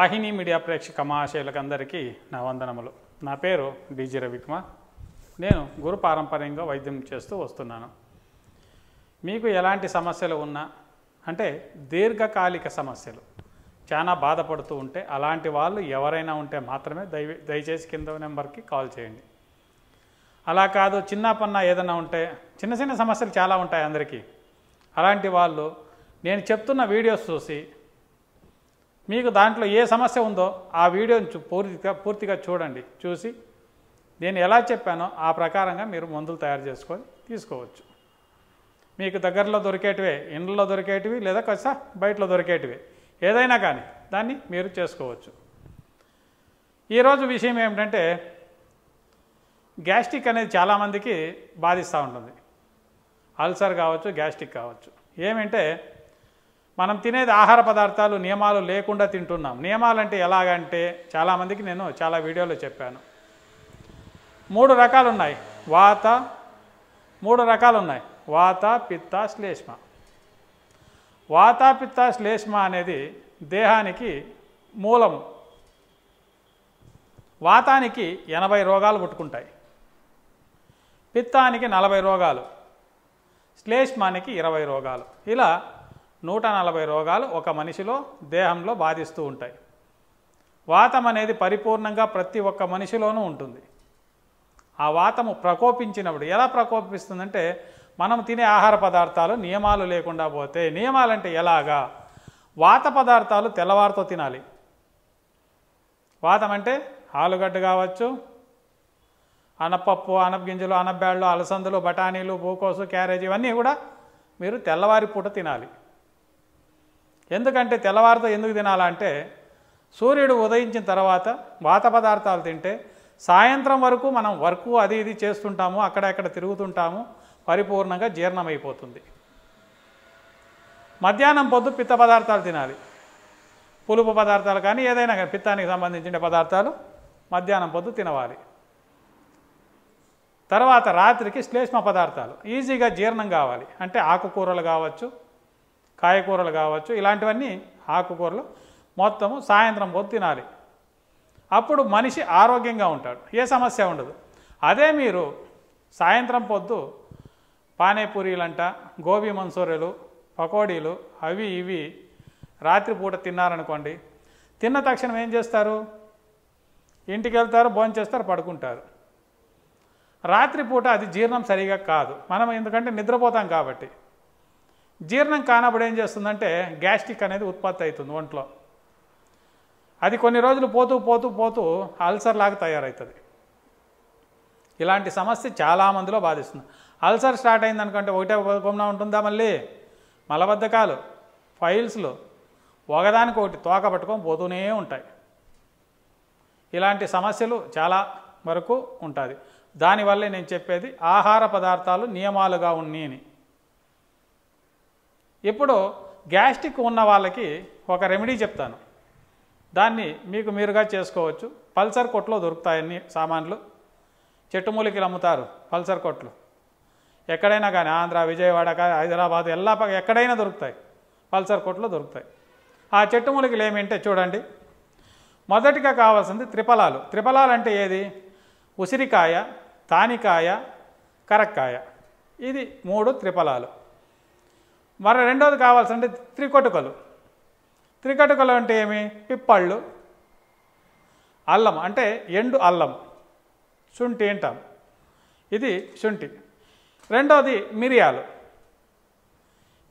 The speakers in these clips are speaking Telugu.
వాహిని మీడియా ప్రేక్షక అందరికీ నా వందనములు నా పేరు డీజీ రవికుమార్ నేను గురు పారంపర్యంగా వైద్యం చేస్తూ వస్తున్నాను మీకు ఎలాంటి సమస్యలు ఉన్నా అంటే దీర్ఘకాలిక సమస్యలు చాలా బాధపడుతూ ఉంటే అలాంటి వాళ్ళు ఎవరైనా ఉంటే మాత్రమే దయ దయచేసి కింద నెంబర్కి కాల్ చేయండి అలా కాదు చిన్న పన్న ఏదైనా ఉంటే చిన్న చిన్న సమస్యలు చాలా ఉంటాయి అందరికీ అలాంటి వాళ్ళు నేను చెప్తున్న వీడియోస్ చూసి మీకు దాంట్లో ఏ సమస్య ఉందో ఆ వీడియోని పూర్తిగా పూర్తిగా చూడండి చూసి నేను ఎలా చెప్పానో ఆ ప్రకారంగా మీరు మందులు తయారు చేసుకొని తీసుకోవచ్చు మీకు దగ్గరలో దొరికేటివే ఇండ్లలో దొరికేటివి లేదా కొంచెం బయటలో దొరికేటివి ఏదైనా కానీ దాన్ని మీరు చేసుకోవచ్చు ఈరోజు విషయం ఏమిటంటే గ్యాస్ట్రిక్ అనేది చాలామందికి బాధిస్తూ ఉంటుంది అల్సర్ కావచ్చు గ్యాస్ట్రిక్ కావచ్చు ఏమంటే మనం తినేది ఆహార పదార్థాలు నియమాలు లేకుండా తింటున్నాం నియమాలంటే ఎలాగంటే చాలామందికి నేను చాలా వీడియోలో చెప్పాను మూడు రకాలు ఉన్నాయి వాత మూడు రకాలు ఉన్నాయి వాత పిత్త శ్లేష్మ వాత పిత్త శ్లేష్మ అనేది దేహానికి మూలము వాతానికి ఎనభై రోగాలు పుట్టుకుంటాయి పిత్తానికి నలభై రోగాలు శ్లేష్మానికి ఇరవై రోగాలు ఇలా నూట నలభై రోగాలు ఒక మనిషిలో దేహంలో బాధిస్తూ ఉంటాయి వాతం అనేది పరిపూర్ణంగా ప్రతి ఒక్క మనిషిలోనూ ఉంటుంది ఆ వాతము ప్రకోపించినప్పుడు ఎలా ప్రకోపిస్తుందంటే మనం తినే ఆహార పదార్థాలు నియమాలు లేకుండా పోతే నియమాలంటే ఎలాగా వాత పదార్థాలు తెల్లవారితో తినాలి వాతం అంటే ఆలుగడ్డ కావచ్చు అనపప్పు అనపగింజలు అనబ్యాళ్ళు అలసందులు బఠానీలు పూకోసు క్యారేజీ ఇవన్నీ కూడా మీరు తెల్లవారి పూట తినాలి ఎందుకంటే తెల్లవారితో ఎందుకు తినాలంటే సూర్యుడు ఉదయించిన తర్వాత వాత పదార్థాలు తింటే సాయంత్రం వరకు మనం వర్క్ అది ఇది చేస్తుంటాము అక్కడక్కడ తిరుగుతుంటాము పరిపూర్ణంగా జీర్ణమైపోతుంది మధ్యాహ్నం పొద్దు పిత్త పదార్థాలు తినాలి పులుపు పదార్థాలు కానీ ఏదైనా కానీ పిత్తానికి సంబంధించిన పదార్థాలు మధ్యాహ్నం పొద్దు తినవాలి తర్వాత రాత్రికి శ్లేష్మ పదార్థాలు ఈజీగా జీర్ణం కావాలి అంటే ఆకుకూరలు కావచ్చు కాయకూరలు కావచ్చు ఇలాంటివన్నీ ఆకుకూరలు మొత్తము సాయంత్రం పొద్దు తినాలి అప్పుడు మనిషి ఆరోగ్యంగా ఉంటాడు ఏ సమస్య ఉండదు అదే మీరు సాయంత్రం పొద్దు పానీపూరీలంట గోబీ మంచూరియలు పకోడీలు అవి ఇవి రాత్రిపూట తిన్నారనుకోండి తిన్న తక్షణం ఏం చేస్తారు ఇంటికి వెళ్తారు భోంచేస్తారు పడుకుంటారు రాత్రిపూట అది జీర్ణం సరిగా కాదు మనం ఎందుకంటే నిద్రపోతాం కాబట్టి జీర్ణం కానప్పుడు ఏం చేస్తుందంటే గ్యాస్ట్రిక్ అనేది ఉత్పత్తి అవుతుంది ఒంట్లో అది కొన్ని రోజులు పోతూ పోతూ పోతూ అల్సర్ లాగా తయారవుతుంది ఇలాంటి సమస్య చాలామందిలో బాధిస్తుంది అల్సర్ స్టార్ట్ అయిందనుకంటే ఒకటే గమ్న ఉంటుందా మళ్ళీ మలబద్ధకాలు ఫైల్స్లు ఒకదానికి ఒకటి తోక పట్టుకొని పోతూనే ఉంటాయి ఇలాంటి సమస్యలు చాలా వరకు ఉంటుంది దానివల్లే నేను చెప్పేది ఆహార పదార్థాలు నియమాలుగా ఉన్నాయని ఇప్పుడు గ్యాస్ట్రిక్ ఉన్న వాళ్ళకి ఒక రెమెడీ చెప్తాను దాన్ని మీకు మీరుగా చేసుకోవచ్చు పల్సర్ కొట్లో అన్ని సామాన్లు చెట్టు మూలికలు అమ్ముతారు పల్సర్ కొట్లు ఎక్కడైనా కానీ ఆంధ్ర విజయవాడ కానీ హైదరాబాద్ పక్క ఎక్కడైనా దొరుకుతాయి పల్సర్ కొట్లో దొరుకుతాయి ఆ చెట్టు మూలికలు ఏమింటే చూడండి మొదటిగా కావాల్సింది త్రిఫలాలు త్రిఫలాలు అంటే ఏది ఉసిరికాయ తానికాయ కరక్కాయ ఇది మూడు త్రిఫలాలు మరో రెండోది అంటే త్రికటుకలు త్రికటుకలు అంటే ఏమి పిప్పళ్ళు అల్లం అంటే ఎండు అల్లం శుంఠి అంటాం ఇది శుంఠి రెండోది మిరియాలు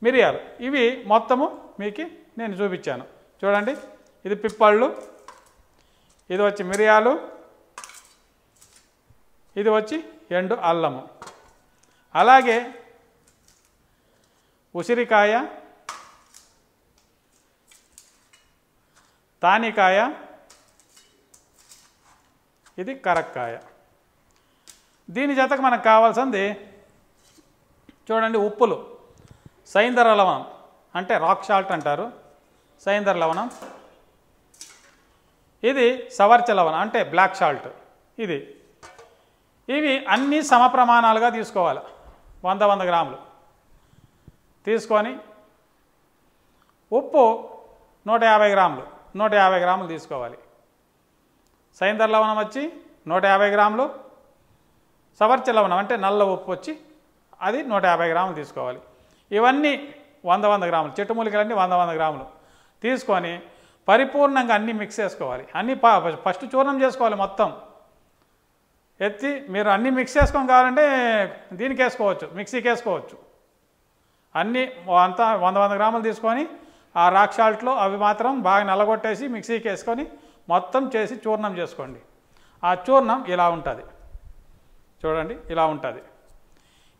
మిరియాలు ఇవి మొత్తము మీకు నేను చూపించాను చూడండి ఇది పిప్పళ్ళు ఇది వచ్చి మిరియాలు ఇది వచ్చి ఎండు అల్లము అలాగే ఉసిరికాయ తానికాయ ఇది కరక్కాయ దీని జతకు మనకు కావాల్సింది చూడండి ఉప్పులు సైందర లవణం అంటే రాక్ షాల్ట్ అంటారు సైందర లవణం ఇది సవర్చ లవణం అంటే బ్లాక్ షాల్ట్ ఇది ఇవి అన్నీ సమప్రమాణాలుగా తీసుకోవాలి వంద వంద గ్రాములు తీసుకొని ఉప్పు నూట యాభై గ్రాములు నూట యాభై గ్రాములు తీసుకోవాలి సైంధర లవణం వచ్చి నూట యాభై గ్రాములు సవర్చ లవణం అంటే నల్ల ఉప్పు వచ్చి అది నూట యాభై గ్రాములు తీసుకోవాలి ఇవన్నీ వంద వంద గ్రాములు చెట్టుమూలికలన్నీ వంద వంద గ్రాములు తీసుకొని పరిపూర్ణంగా అన్నీ మిక్స్ చేసుకోవాలి అన్నీ ఫస్ట్ చూర్ణం చేసుకోవాలి మొత్తం ఎత్తి మీరు అన్నీ మిక్స్ చేసుకోం కావాలంటే దీనికి వేసుకోవచ్చు మిక్సీకి వేసుకోవచ్చు అన్నీ అంతా వంద వంద గ్రాములు తీసుకొని ఆ రాక్ సాల్ట్లో అవి మాత్రం బాగా నల్లగొట్టేసి మిక్సీకి వేసుకొని మొత్తం చేసి చూర్ణం చేసుకోండి ఆ చూర్ణం ఇలా ఉంటుంది చూడండి ఇలా ఉంటుంది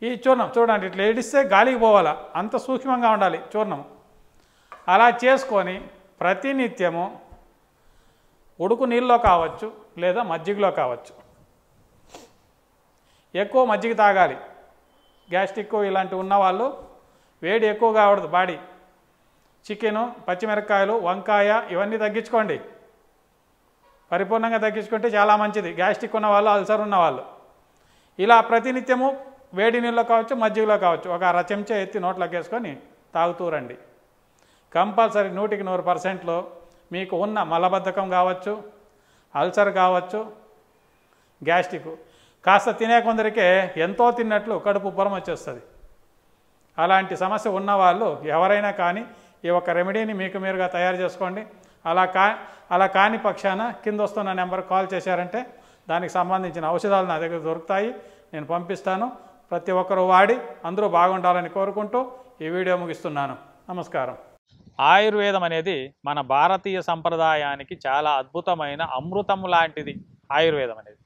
ఈ చూర్ణం చూడండి ఇట్లా ఏడిస్తే గాలికి పోవాలా అంత సూక్ష్మంగా ఉండాలి చూర్ణం అలా చేసుకొని ప్రతినిత్యము ఉడుకు నీళ్ళలో కావచ్చు లేదా మజ్జిగలో కావచ్చు ఎక్కువ మజ్జిగ తాగాలి గ్యాస్ట్రిక్ ఇలాంటివి ఉన్నవాళ్ళు వేడి ఎక్కువ కావడదు బాడీ చికెను పచ్చిమిరపకాయలు వంకాయ ఇవన్నీ తగ్గించుకోండి పరిపూర్ణంగా తగ్గించుకుంటే చాలా మంచిది గ్యాస్ట్రిక్ ఉన్నవాళ్ళు అల్సర్ ఉన్నవాళ్ళు ఇలా ప్రతినిత్యము వేడి నీళ్ళలో కావచ్చు మజ్జిగలో కావచ్చు ఒక అర చెంచా ఎత్తి నోట్లోకి వేసుకొని తాగుతూ రండి కంపల్సరీ నూటికి నూరు పర్సెంట్లో మీకు ఉన్న మలబద్ధకం కావచ్చు అల్సర్ కావచ్చు గ్యాస్ట్రిక్ కాస్త తినే కొందరికే ఎంతో తిన్నట్లు కడుపు ఉబ్బరం వచ్చేస్తుంది అలాంటి సమస్య ఉన్నవాళ్ళు ఎవరైనా కానీ ఈ ఒక్క రెమెడీని మీకు మీరుగా తయారు చేసుకోండి అలా కా అలా కాని పక్షాన కింద వస్తున్న నెంబర్ కాల్ చేశారంటే దానికి సంబంధించిన ఔషధాలు నా దగ్గర దొరుకుతాయి నేను పంపిస్తాను ప్రతి ఒక్కరూ వాడి అందరూ బాగుండాలని కోరుకుంటూ ఈ వీడియో ముగిస్తున్నాను నమస్కారం ఆయుర్వేదం అనేది మన భారతీయ సంప్రదాయానికి చాలా అద్భుతమైన అమృతం లాంటిది ఆయుర్వేదం అనేది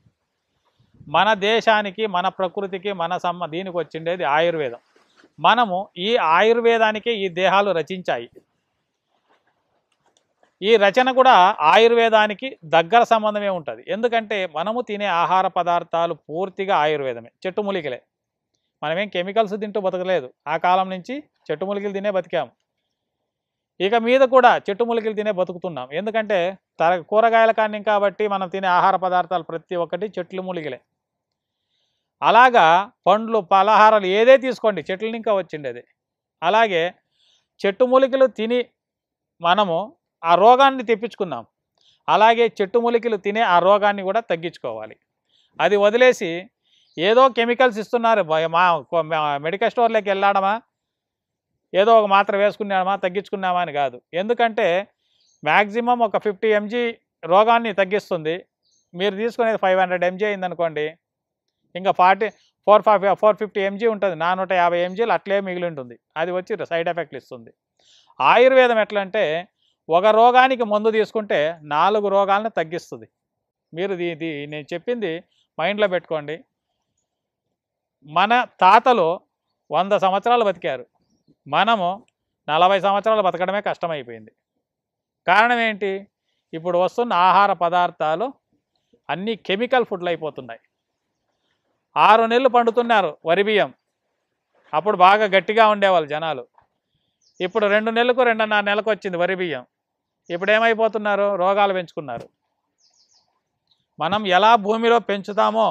మన దేశానికి మన ప్రకృతికి మన సమ్మ దీనికి వచ్చిండేది ఆయుర్వేదం మనము ఈ ఆయుర్వేదానికే ఈ దేహాలు రచించాయి ఈ రచన కూడా ఆయుర్వేదానికి దగ్గర సంబంధమే ఉంటుంది ఎందుకంటే మనము తినే ఆహార పదార్థాలు పూర్తిగా ఆయుర్వేదమే చెట్టు మూలికలే మనమేం కెమికల్స్ తింటూ బతకలేదు ఆ కాలం నుంచి చెట్టు మూలికలు తినే బతికాము ఇక మీద కూడా చెట్టు మూలికలు తినే బతుకుతున్నాం ఎందుకంటే తర కూరగాయల కానీ కాబట్టి మనం తినే ఆహార పదార్థాలు ప్రతి ఒక్కటి చెట్లు మూలికలే అలాగా పండ్లు పలహారాలు ఏదే తీసుకోండి చెట్ల ఇంకా వచ్చిండేది అలాగే చెట్టు మూలికలు తిని మనము ఆ రోగాన్ని తెప్పించుకుందాం అలాగే చెట్టు మూలికలు తినే ఆ రోగాన్ని కూడా తగ్గించుకోవాలి అది వదిలేసి ఏదో కెమికల్స్ ఇస్తున్నారు మా మెడికల్ స్టోర్లోకి వెళ్ళాడమా ఏదో ఒక మాత్ర వేసుకున్నామా తగ్గించుకున్నామా అని కాదు ఎందుకంటే మ్యాక్సిమం ఒక ఫిఫ్టీ ఎంజీ రోగాన్ని తగ్గిస్తుంది మీరు తీసుకునేది ఫైవ్ హండ్రెడ్ ఎంజీ అయిందనుకోండి ఇంకా forty four forty four fifty MG ఉంటుంది నానూట యాభై ఎంజీలు అట్లే మిగిలి ఉంటుంది అది వచ్చి సైడ్ ఎఫెక్ట్లు ఇస్తుంది ఆయుర్వేదం ఎట్లా అంటే ఒక రోగానికి మందు తీసుకుంటే నాలుగు రోగాలను తగ్గిస్తుంది మీరు ఇది నేను చెప్పింది మైండ్లో పెట్టుకోండి మన తాతలు వంద సంవత్సరాలు బతికారు మనము నలభై సంవత్సరాలు బతకడమే కష్టమైపోయింది కారణం ఏంటి ఇప్పుడు వస్తున్న ఆహార పదార్థాలు అన్నీ కెమికల్ ఫుడ్లు అయిపోతున్నాయి ఆరు నెలలు పండుతున్నారు వరి బియ్యం అప్పుడు బాగా గట్టిగా ఉండేవాళ్ళు జనాలు ఇప్పుడు రెండు నెలలకు రెండున్నర నెలకు వచ్చింది వరి బియ్యం ఇప్పుడు ఏమైపోతున్నారు రోగాలు పెంచుకున్నారు మనం ఎలా భూమిలో పెంచుతామో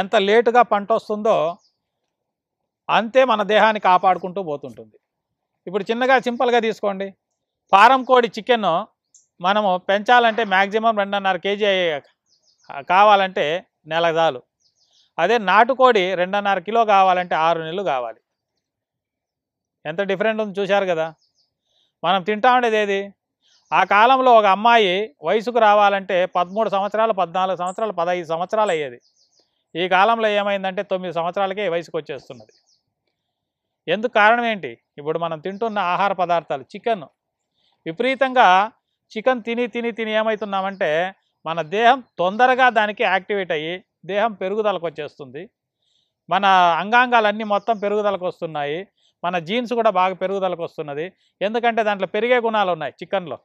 ఎంత లేటుగా పంట వస్తుందో అంతే మన దేహాన్ని కాపాడుకుంటూ పోతుంటుంది ఇప్పుడు చిన్నగా సింపుల్గా తీసుకోండి ఫారం కోడి చికెన్ మనము పెంచాలంటే మ్యాక్సిమం రెండున్నర కేజీ కావాలంటే నెల చాలు అదే నాటుకోడి రెండున్నర కిలో కావాలంటే ఆరు నెలలు కావాలి ఎంత డిఫరెంట్ ఉంది చూశారు కదా మనం తింటా ఉండేది ఏది ఆ కాలంలో ఒక అమ్మాయి వయసుకు రావాలంటే పదమూడు సంవత్సరాలు పద్నాలుగు సంవత్సరాలు పదహైదు సంవత్సరాలు అయ్యేది ఈ కాలంలో ఏమైందంటే తొమ్మిది సంవత్సరాలకే వయసుకు వచ్చేస్తున్నది ఎందుకు కారణం ఏంటి ఇప్పుడు మనం తింటున్న ఆహార పదార్థాలు చికెన్ విపరీతంగా చికెన్ తిని తిని తిని ఏమవుతున్నామంటే మన దేహం తొందరగా దానికి యాక్టివేట్ అయ్యి దేహం పెరుగుదలకు వచ్చేస్తుంది మన అంగాంగాలన్నీ మొత్తం పెరుగుదలకు వస్తున్నాయి మన జీన్స్ కూడా బాగా పెరుగుదలకు వస్తున్నది ఎందుకంటే దాంట్లో పెరిగే గుణాలు ఉన్నాయి చికెన్లో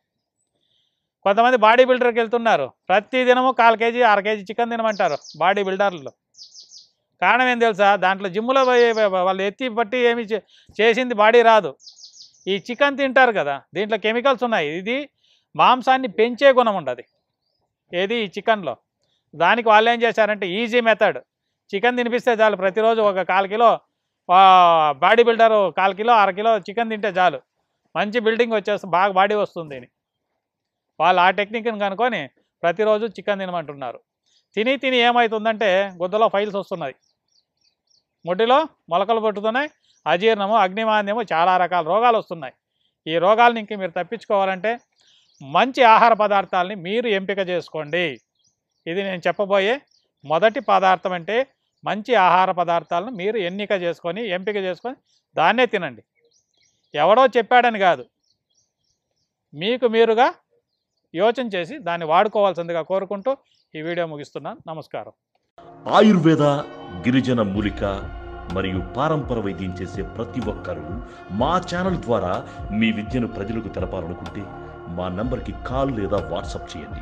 కొంతమంది బాడీ బిల్డర్కి వెళ్తున్నారు ప్రతి దినము కాల్ కేజీ అర కేజీ చికెన్ తినమంటారు బాడీ బిల్డర్లు కారణం ఏం తెలుసా దాంట్లో జిమ్లో వాళ్ళు ఎత్తి పట్టి ఏమి చేసింది బాడీ రాదు ఈ చికెన్ తింటారు కదా దీంట్లో కెమికల్స్ ఉన్నాయి ఇది మాంసాన్ని పెంచే గుణం ఉండదు ఏది ఈ చికెన్లో దానికి వాళ్ళు ఏం చేశారంటే ఈజీ మెథడ్ చికెన్ తినిపిస్తే చాలు ప్రతిరోజు ఒక కాల్ కిలో బాడీ బిల్డరు కాల్ కిలో అర కిలో చికెన్ తింటే చాలు మంచి బిల్డింగ్ వచ్చేస్తుంది బాగా బాడీ వస్తుంది వాళ్ళు ఆ టెక్నిక్ని కనుక్కొని ప్రతిరోజు చికెన్ తినమంటున్నారు తిని తిని ఏమవుతుందంటే గుద్దలో ఫైల్స్ వస్తున్నాయి ముడ్డిలో మొలకలు పట్టుతున్నాయి అజీర్ణము అగ్నిమాంద్యము చాలా రకాల రోగాలు వస్తున్నాయి ఈ రోగాలని నుంచి మీరు తప్పించుకోవాలంటే మంచి ఆహార పదార్థాలని మీరు ఎంపిక చేసుకోండి ఇది నేను చెప్పబోయే మొదటి పదార్థం అంటే మంచి ఆహార పదార్థాలను మీరు ఎన్నిక చేసుకొని ఎంపిక చేసుకొని దాన్నే తినండి ఎవడో చెప్పాడని కాదు మీకు మీరుగా యోచన చేసి దాన్ని వాడుకోవాల్సిందిగా కోరుకుంటూ ఈ వీడియో ముగిస్తున్నాను నమస్కారం ఆయుర్వేద గిరిజన మూలిక మరియు పారంపర వైద్యం చేసే ప్రతి ఒక్కరూ మా ఛానల్ ద్వారా మీ విద్యను ప్రజలకు తెలపాలనుకుంటే మా నంబర్కి కాల్ లేదా వాట్సాప్ చేయండి